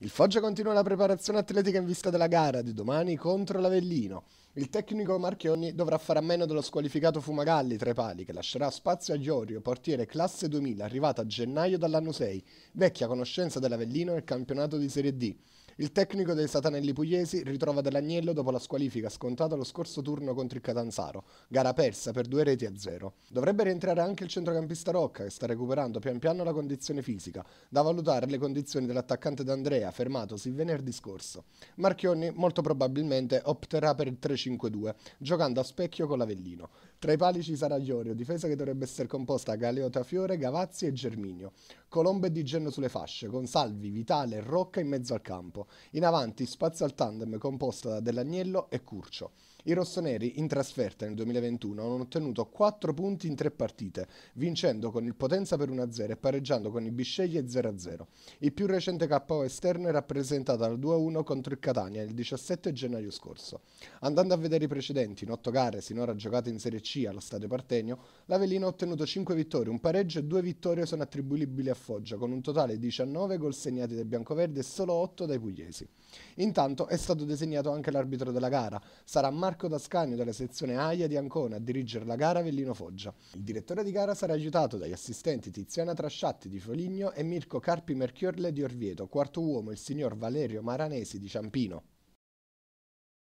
Il Foggia continua la preparazione atletica in vista della gara di domani contro l'Avellino. Il tecnico Marchionni dovrà fare a meno dello squalificato Fumagalli tra i pali, che lascerà spazio a Giorio, portiere classe 2000, arrivato a gennaio dall'anno 6, vecchia conoscenza dell'Avellino nel campionato di Serie D. Il tecnico dei Satanelli Pugliesi ritrova dell'agnello dopo la squalifica scontata lo scorso turno contro il Catanzaro, gara persa per due reti a zero. Dovrebbe rientrare anche il centrocampista Rocca che sta recuperando pian piano la condizione fisica, da valutare le condizioni dell'attaccante D'Andrea fermatosi venerdì scorso. Marchionni molto probabilmente opterà per il 3-5-2, giocando a specchio con l'Avellino. Tra i pali ci sarà Iorio, difesa che dovrebbe essere composta da Galeota Fiore, Gavazzi e Germinio. Colombo e Di Genno sulle fasce, con Salvi, Vitale e Rocca in mezzo al campo. In avanti spazio al tandem composto da Dell'Agnello e Curcio. I rossoneri in trasferta nel 2021 hanno ottenuto 4 punti in 3 partite, vincendo con il Potenza per 1-0 e pareggiando con i Bisceglie 0-0. Il più recente KO esterno è rappresentato dal 2-1 contro il Catania il 17 gennaio scorso. Andando a vedere i precedenti, in 8 gare sinora giocate in Serie C allo Stadio Partenio, l'Avellino ha ottenuto 5 vittorie, un pareggio e 2 vittorie sono attribuibili a Foggia, con un totale di 19 gol segnati dai biancoverdi e solo 8 dai pugliesi. Intanto è stato designato anche l'arbitro della gara. Sarà Marco Dascagno della sezione AIA di Ancona a dirigere la gara Vellino foggia Il direttore di gara sarà aiutato dagli assistenti Tiziana Trasciatti di Foligno e Mirko Carpi Merchiorle di Orvieto, quarto uomo il signor Valerio Maranesi di Ciampino.